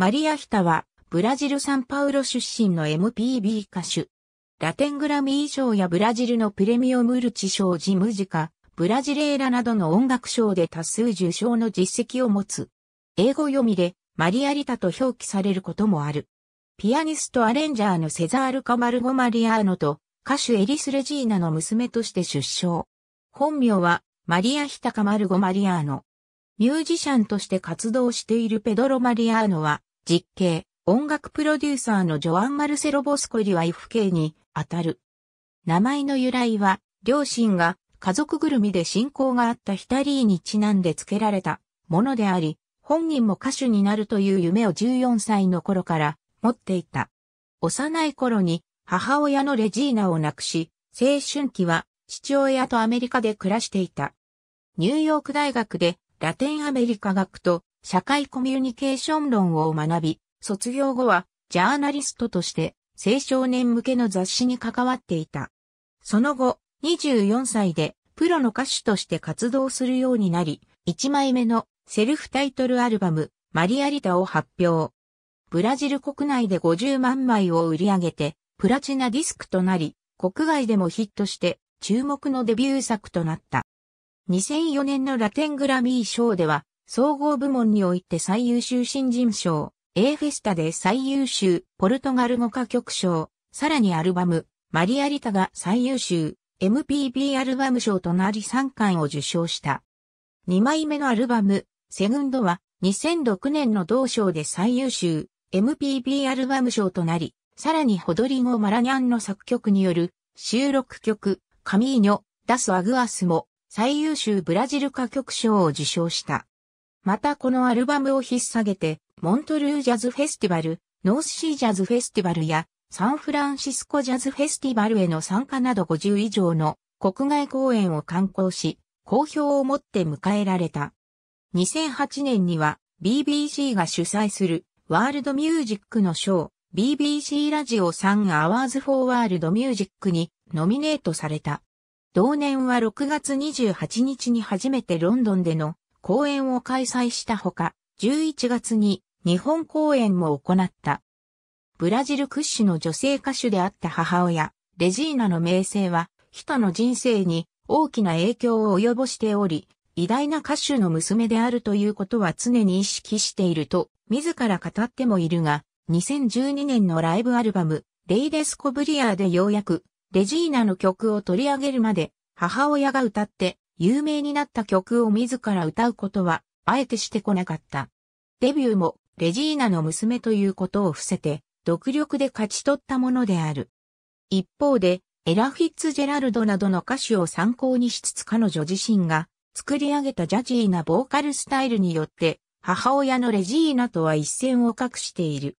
マリア・ヒタは、ブラジル・サンパウロ出身の MPB 歌手。ラテングラミー賞やブラジルのプレミオムルチ賞ジムジカ、ブラジレーラなどの音楽賞で多数受賞の実績を持つ。英語読みで、マリアリタと表記されることもある。ピアニストアレンジャーのセザール・カマルゴ・マリアーノと、歌手エリス・レジーナの娘として出生。本名は、マリア・ヒタ・カマルゴ・マリアーノ。ミュージシャンとして活動しているペドロ・マリアーノは、実刑、音楽プロデューサーのジョアン・マルセロ・ボスコリは FK に当たる。名前の由来は、両親が家族ぐるみで親交があったヒタリーにちなんで付けられたものであり、本人も歌手になるという夢を14歳の頃から持っていた。幼い頃に母親のレジーナを亡くし、青春期は父親とアメリカで暮らしていた。ニューヨーク大学でラテンアメリカ学と社会コミュニケーション論を学び、卒業後はジャーナリストとして青少年向けの雑誌に関わっていた。その後、24歳でプロの歌手として活動するようになり、1枚目のセルフタイトルアルバム、マリアリタを発表。ブラジル国内で50万枚を売り上げて、プラチナディスクとなり、国外でもヒットして注目のデビュー作となった。2004年のラテングラミー賞では総合部門において最優秀新人賞、A フェスタで最優秀、ポルトガル語歌曲賞、さらにアルバム、マリアリタが最優秀、MPB アルバム賞となり3冠を受賞した。2枚目のアルバム、セグンドは2006年の同賞で最優秀、MPB アルバム賞となり、さらにホドリゴ・マラニャンの作曲による収録曲、カミーニョ・ダス・アグアスも最優秀ブラジル歌曲賞を受賞した。またこのアルバムを引っ提げて、モントルージャズフェスティバル、ノースシージャズフェスティバルや、サンフランシスコジャズフェスティバルへの参加など50以上の国外公演を観光し、好評を持って迎えられた。2008年には BBC が主催するワールドミュージックのショー、BBC ラジオ3アワーズフォーワールドミュージックにノミネートされた。同年は6月28日に初めてロンドンでの公演を開催したほか、11月に日本公演も行った。ブラジル屈指の女性歌手であった母親、レジーナの名声は、人の人生に大きな影響を及ぼしており、偉大な歌手の娘であるということは常に意識していると、自ら語ってもいるが、2012年のライブアルバム、レイデスコブリアーでようやく、レジーナの曲を取り上げるまで、母親が歌って、有名になった曲を自ら歌うことは、あえてしてこなかった。デビューも、レジーナの娘ということを伏せて、独力で勝ち取ったものである。一方で、エラ・フィッツジェラルドなどの歌手を参考にしつつ彼女自身が作り上げたジャジーなボーカルスタイルによって母親のレジーナとは一線を画している。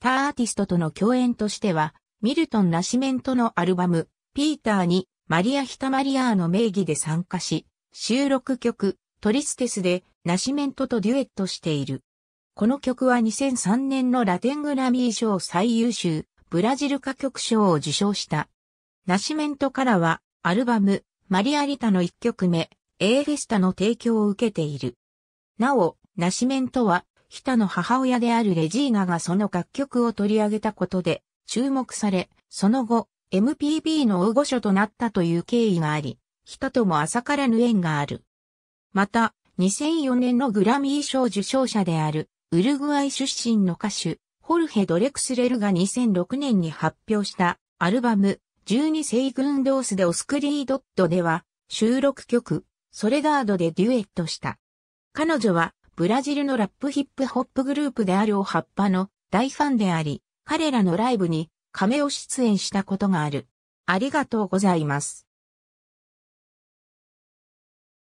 他アーティストとの共演としては、ミルトン・ナシメントのアルバム、ピーターにマリア・ヒタマリアーの名義で参加し、収録曲、トリステスで、ナシメントとデュエットしている。この曲は2003年のラテングラミー賞最優秀、ブラジル歌曲賞を受賞した。ナシメントからは、アルバム、マリア・リタの1曲目、エーフェスタの提供を受けている。なお、ナシメントは、ヒタの母親であるレジーナがその楽曲を取り上げたことで、注目され、その後、MPB の大御所となったという経緯があり、人とも浅からぬ縁がある。また、2004年のグラミー賞受賞者である、ウルグアイ出身の歌手、ホルヘ・ドレクスレルが2006年に発表したアルバム、12世ンドースでオスクリードットでは、収録曲、ソレダードでデュエットした。彼女は、ブラジルのラップヒップホップグループであるオハッパの大ファンであり、彼らのライブに亀を出演したことがある。ありがとうございます。